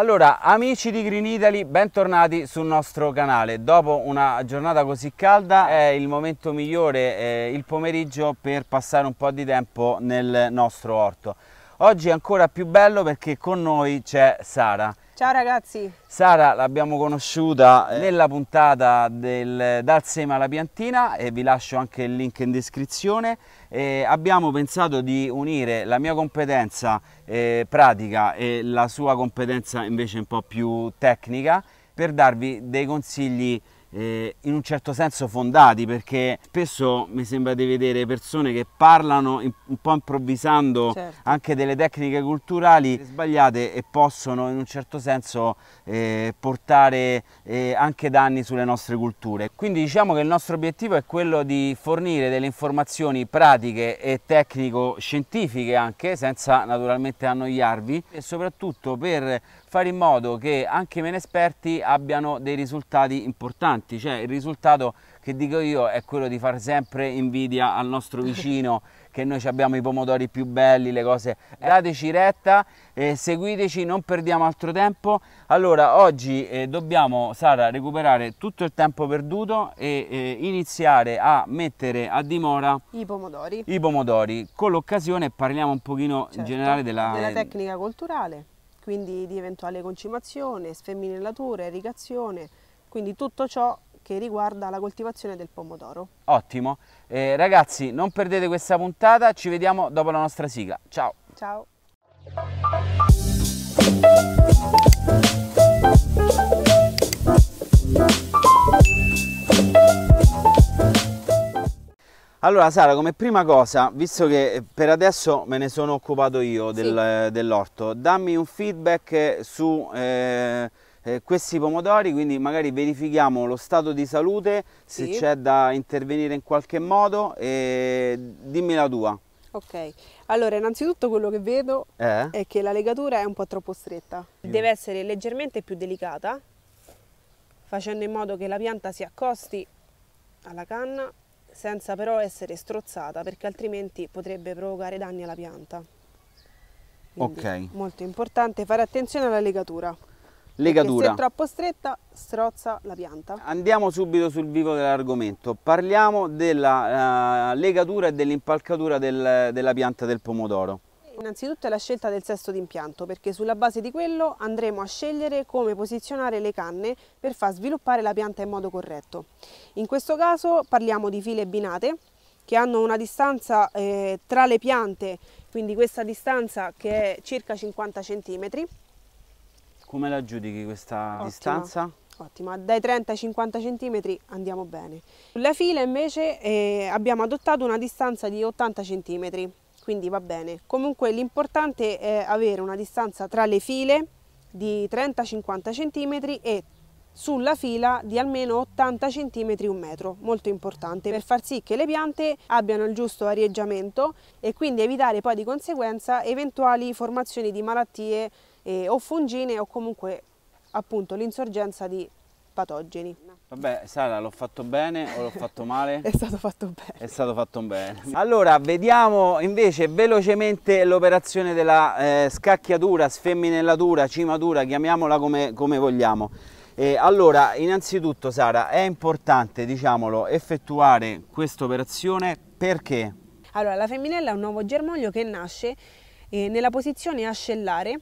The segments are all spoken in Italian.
Allora, amici di Green Italy, bentornati sul nostro canale. Dopo una giornata così calda è il momento migliore, eh, il pomeriggio, per passare un po' di tempo nel nostro orto. Oggi è ancora più bello perché con noi c'è Sara. Ciao ragazzi! Sara l'abbiamo conosciuta eh, nella puntata del Dal Seme alla Piantina e vi lascio anche il link in descrizione. E abbiamo pensato di unire la mia competenza eh, pratica e la sua competenza invece un po' più tecnica per darvi dei consigli eh, in un certo senso fondati perché spesso mi sembra di vedere persone che parlano in, un po' improvvisando certo. anche delle tecniche culturali sbagliate e possono in un certo senso eh, portare eh, anche danni sulle nostre culture. Quindi diciamo che il nostro obiettivo è quello di fornire delle informazioni pratiche e tecnico-scientifiche anche, senza naturalmente annoiarvi, e soprattutto per fare in modo che anche i meno esperti abbiano dei risultati importanti, cioè il risultato che dico io è quello di fare sempre invidia al nostro vicino che noi abbiamo i pomodori più belli, le cose. Dateci retta, eh, seguiteci, non perdiamo altro tempo. Allora, oggi eh, dobbiamo, Sara, recuperare tutto il tempo perduto e eh, iniziare a mettere a dimora i pomodori. I pomodori. Con l'occasione parliamo un pochino certo, in generale della, della tecnica culturale, quindi di eventuale concimazione, sfemminellatura, irrigazione, quindi tutto ciò che riguarda la coltivazione del pomodoro. Ottimo, eh, ragazzi non perdete questa puntata, ci vediamo dopo la nostra sigla, ciao! Ciao! Allora Sara, come prima cosa, visto che per adesso me ne sono occupato io del, sì. dell'orto, dammi un feedback su eh, eh, questi pomodori, quindi magari verifichiamo lo stato di salute, se c'è da intervenire in qualche modo e dimmi la tua. Ok, allora innanzitutto quello che vedo eh? è che la legatura è un po' troppo stretta. Deve essere leggermente più delicata, facendo in modo che la pianta si accosti alla canna senza però essere strozzata perché altrimenti potrebbe provocare danni alla pianta. Quindi, ok. Molto importante fare attenzione alla legatura legatura. se è troppo stretta strozza la pianta. Andiamo subito sul vivo dell'argomento, parliamo della uh, legatura e dell'impalcatura del, della pianta del pomodoro. Innanzitutto è la scelta del sesto d'impianto perché sulla base di quello andremo a scegliere come posizionare le canne per far sviluppare la pianta in modo corretto. In questo caso parliamo di file binate che hanno una distanza eh, tra le piante, quindi questa distanza che è circa 50 cm come la giudichi questa Ottima. distanza? Ottima, dai 30 ai 50 cm andiamo bene. Sulla fila invece eh, abbiamo adottato una distanza di 80 cm, quindi va bene. Comunque l'importante è avere una distanza tra le file di 30-50 cm e sulla fila di almeno 80 cm un metro, molto importante per far sì che le piante abbiano il giusto arieggiamento e quindi evitare poi di conseguenza eventuali formazioni di malattie eh, o fungine o comunque appunto l'insorgenza di patogeni. Vabbè Sara l'ho fatto bene o l'ho fatto male? È stato fatto bene. È stato fatto bene. Allora vediamo invece velocemente l'operazione della eh, scacchiatura, sfemminellatura, cimatura, chiamiamola come, come vogliamo. Eh, allora innanzitutto Sara è importante diciamolo effettuare questa operazione perché? Allora la femminella è un nuovo germoglio che nasce eh, nella posizione ascellare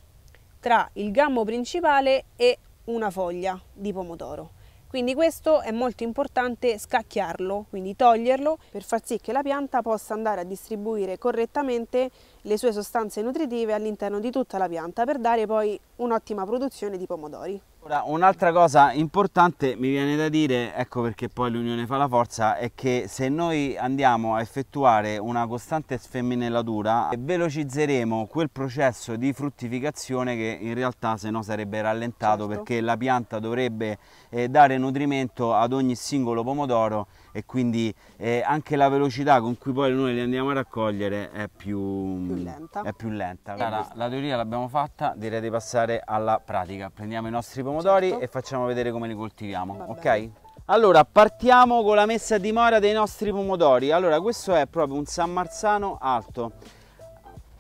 tra il gambo principale e una foglia di pomodoro. Quindi questo è molto importante scacchiarlo, quindi toglierlo per far sì che la pianta possa andare a distribuire correttamente le sue sostanze nutritive all'interno di tutta la pianta per dare poi un'ottima produzione di pomodori. Ora, un'altra cosa importante mi viene da dire, ecco perché poi l'unione fa la forza, è che se noi andiamo a effettuare una costante sfemminellatura velocizzeremo quel processo di fruttificazione che in realtà se no sarebbe rallentato certo. perché la pianta dovrebbe eh, dare nutrimento ad ogni singolo pomodoro e quindi eh, anche la velocità con cui poi noi li andiamo a raccogliere è più, più lenta. È più lenta. Allora, la teoria l'abbiamo fatta, direi di passare alla pratica. Prendiamo i nostri pomodori pomodori certo. e facciamo vedere come li coltiviamo, ok? Allora, partiamo con la messa a dimora dei nostri pomodori. Allora, questo è proprio un San Marzano alto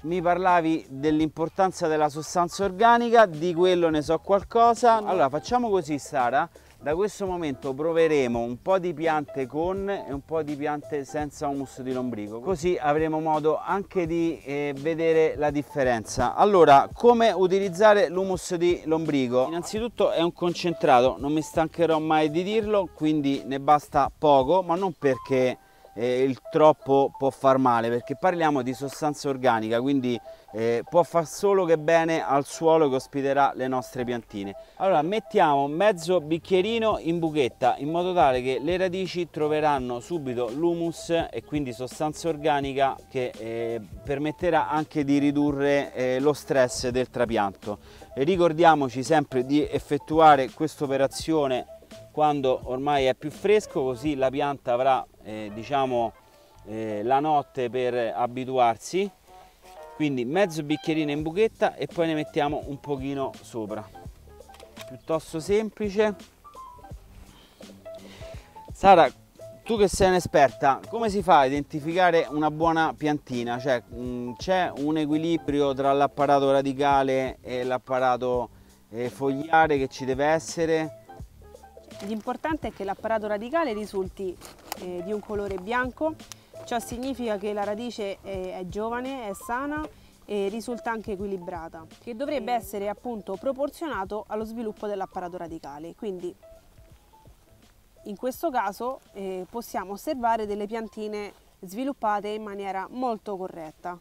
mi parlavi dell'importanza della sostanza organica, di quello ne so qualcosa. Allora facciamo così Sara, da questo momento proveremo un po' di piante con e un po' di piante senza humus di lombrico, così avremo modo anche di eh, vedere la differenza. Allora, come utilizzare l'humus di lombrico? Innanzitutto è un concentrato, non mi stancherò mai di dirlo, quindi ne basta poco, ma non perché eh, il troppo può far male perché parliamo di sostanza organica quindi eh, può far solo che bene al suolo che ospiterà le nostre piantine allora mettiamo mezzo bicchierino in buchetta in modo tale che le radici troveranno subito l'humus e quindi sostanza organica che eh, permetterà anche di ridurre eh, lo stress del trapianto ricordiamoci sempre di effettuare questa operazione quando ormai è più fresco così la pianta avrà eh, diciamo, eh, la notte per abituarsi quindi mezzo bicchierino in buchetta e poi ne mettiamo un pochino sopra piuttosto semplice Sara tu che sei un'esperta come si fa a identificare una buona piantina cioè mm, c'è un equilibrio tra l'apparato radicale e l'apparato eh, fogliare che ci deve essere L'importante è che l'apparato radicale risulti eh, di un colore bianco, ciò significa che la radice è, eh, è giovane, è sana e risulta anche equilibrata, che dovrebbe essere appunto proporzionato allo sviluppo dell'apparato radicale. Quindi in questo caso eh, possiamo osservare delle piantine sviluppate in maniera molto corretta.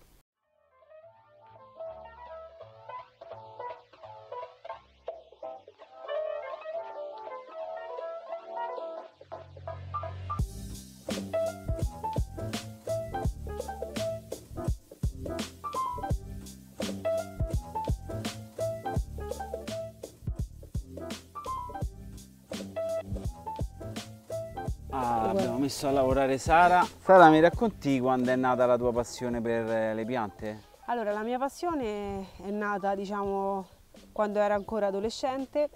Ah, abbiamo messo a lavorare Sara. Sara, mi racconti quando è nata la tua passione per eh, le piante? Allora, la mia passione è nata, diciamo, quando ero ancora adolescente,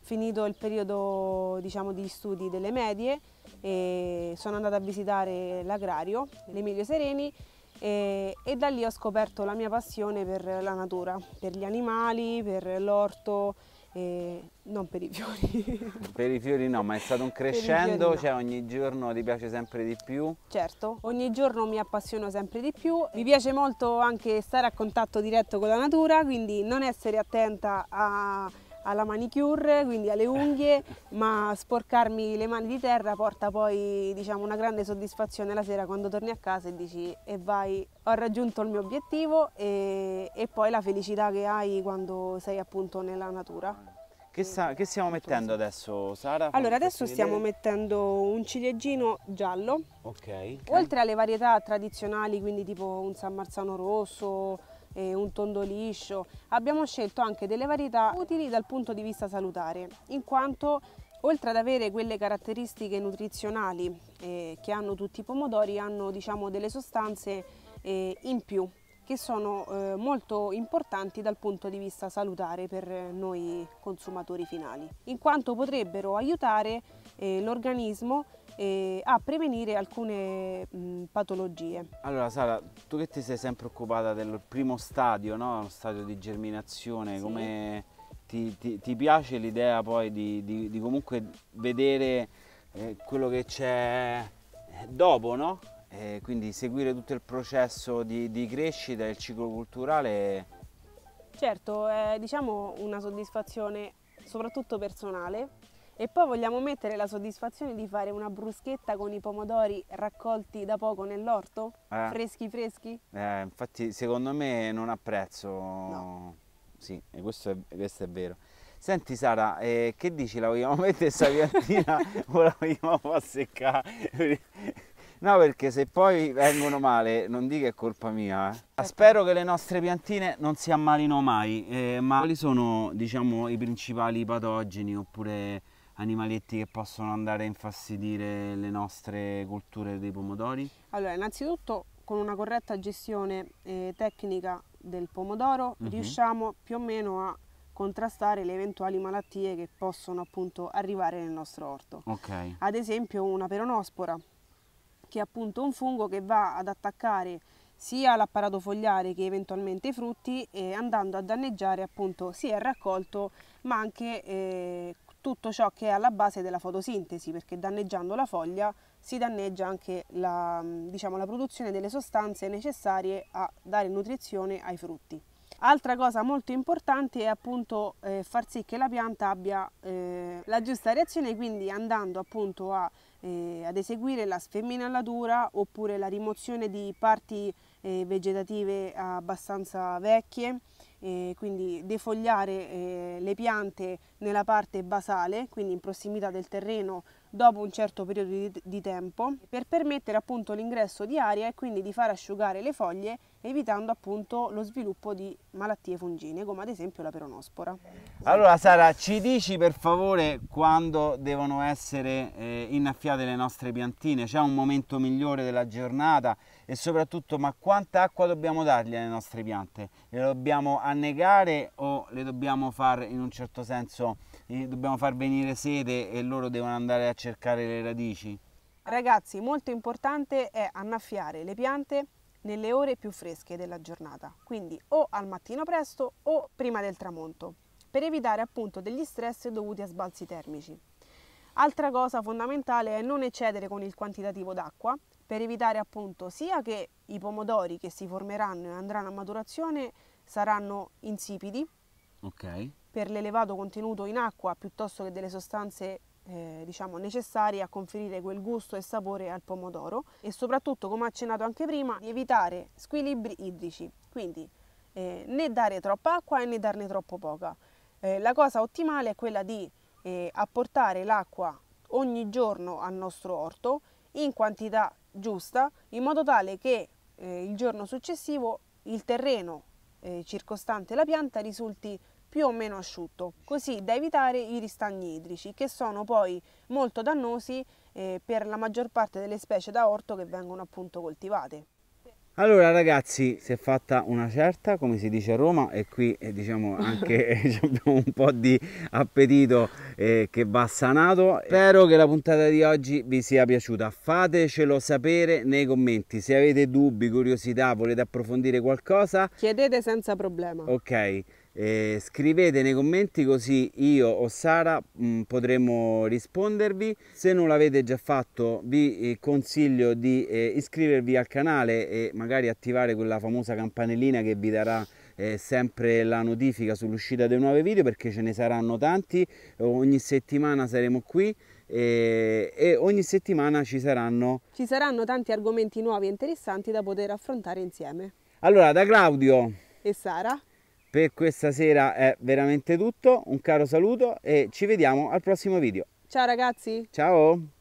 finito il periodo, diciamo, di studi delle medie e sono andata a visitare l'agrario, l'Emilio Sereni, e, e, da lì ho scoperto la mia passione per la natura, per gli animali, per l'orto, e non per i fiori. per i fiori no, ma è stato un crescendo, no. cioè ogni giorno ti piace sempre di più? Certo, ogni giorno mi appassiono sempre di più, mi piace molto anche stare a contatto diretto con la natura, quindi non essere attenta a alla manicure, quindi alle unghie, ma sporcarmi le mani di terra porta poi diciamo, una grande soddisfazione la sera quando torni a casa e dici e vai, ho raggiunto il mio obiettivo e, e, poi la felicità che hai quando sei appunto nella natura. Che, sa, che stiamo mettendo adesso Sara? Allora adesso stiamo vedere? mettendo un ciliegino giallo, okay, okay. oltre alle varietà tradizionali quindi tipo un San Marzano rosso, un tondo liscio. Abbiamo scelto anche delle varietà utili dal punto di vista salutare, in quanto oltre ad avere quelle caratteristiche nutrizionali eh, che hanno tutti i pomodori, hanno diciamo, delle sostanze eh, in più che sono eh, molto importanti dal punto di vista salutare per noi consumatori finali, in quanto potrebbero aiutare eh, l'organismo eh, a prevenire alcune mh, patologie. Allora Sara, tu che ti sei sempre occupata del primo stadio, no? Lo stadio di germinazione, sì. come ti, ti, ti piace l'idea poi di, di, di, comunque vedere eh, quello che c'è eh, dopo, no? E quindi seguire tutto il processo di, di crescita, il ciclo culturale. Certo, è diciamo una soddisfazione soprattutto personale e poi vogliamo mettere la soddisfazione di fare una bruschetta con i pomodori raccolti da poco nell'orto? Eh. Freschi freschi? Eh, infatti secondo me non ha prezzo. No. Sì, e questo è, questo è vero. Senti Sara, eh, che dici? La vogliamo mettere questa piantina o la vogliamo far seccare? No, perché se poi vengono male, non dico è colpa mia. Eh. Certo. Spero che le nostre piantine non si ammalino mai, eh, ma quali sono diciamo, i principali patogeni oppure animaletti che possono andare a infastidire le nostre colture dei pomodori? Allora, innanzitutto con una corretta gestione eh, tecnica del pomodoro uh mhm. -huh. riusciamo più o meno a contrastare le eventuali malattie che possono appunto arrivare nel nostro orto. Okay. Ad esempio una peronospora, che è appunto un fungo che va ad attaccare sia l'apparato fogliare che eventualmente i frutti e andando a danneggiare appunto sia il raccolto ma anche eh, tutto ciò che è alla base della fotosintesi, perché danneggiando la foglia si danneggia anche la, diciamo, la produzione delle sostanze necessarie a dare nutrizione ai frutti. Altra cosa molto importante è appunto eh, far sì che la pianta abbia eh, la giusta reazione, quindi andando appunto a, eh, ad eseguire la sfemminallatura oppure la rimozione di parti eh, vegetative abbastanza vecchie eh, quindi defogliare eh, le piante nella parte basale, quindi in prossimità del terreno dopo un certo periodo di, di tempo per permettere appunto l'ingresso di aria e quindi di far asciugare le foglie evitando appunto lo sviluppo di malattie fungine come ad esempio la peronospora. Allora Sara ci dici per favore quando devono essere eh, innaffiate le nostre piantine, c'è un momento migliore della giornata e soprattutto ma quanta acqua dobbiamo dargli alle nostre piante? Le dobbiamo annegare o le dobbiamo far in un certo senso dobbiamo far venire sete e loro devono andare a cercare le radici? Ragazzi, molto importante è annaffiare le piante nelle ore più fresche della giornata, quindi o al mattino presto o prima del tramonto, per evitare appunto degli stress dovuti a sbalzi termici. Altra cosa fondamentale è non eccedere con il quantitativo d'acqua per evitare appunto sia che i pomodori che si formeranno e andranno a maturazione saranno insipidi, okay per l'elevato contenuto in acqua piuttosto che delle sostanze eh, diciamo necessarie a conferire quel gusto e sapore al pomodoro e soprattutto come accennato anche prima di evitare squilibri idrici quindi eh, né dare troppa acqua né darne troppo poca eh, la cosa ottimale è quella di eh, apportare l'acqua ogni giorno al nostro orto in quantità giusta in modo tale che eh, il giorno successivo il terreno eh, circostante la pianta risulti più o meno asciutto, così da evitare i ristagni idrici che sono poi molto dannosi eh, per la maggior parte delle specie da orto che vengono appunto coltivate. Allora ragazzi, si è fatta una certa, come si dice a Roma, e qui eh, diciamo anche eh, abbiamo un po' di appetito eh, che va sanato. Spero che la puntata di oggi vi sia piaciuta, fatecelo sapere nei commenti, se avete dubbi, curiosità, volete approfondire qualcosa. Chiedete senza problema. Ok. Eh, scrivete nei commenti così io o Sara mh, mm, potremo rispondervi se non l'avete già fatto vi eh, consiglio di eh, iscrivervi al canale e magari attivare quella famosa campanellina che vi darà eh, sempre la notifica sull'uscita dei nuovi video perché ce ne saranno tanti ogni settimana saremo qui e, e ogni settimana ci saranno ci saranno tanti argomenti nuovi e interessanti da poter affrontare insieme allora da Claudio e Sara per questa sera è veramente tutto, un caro saluto e ci vediamo al prossimo video. Ciao ragazzi! Ciao!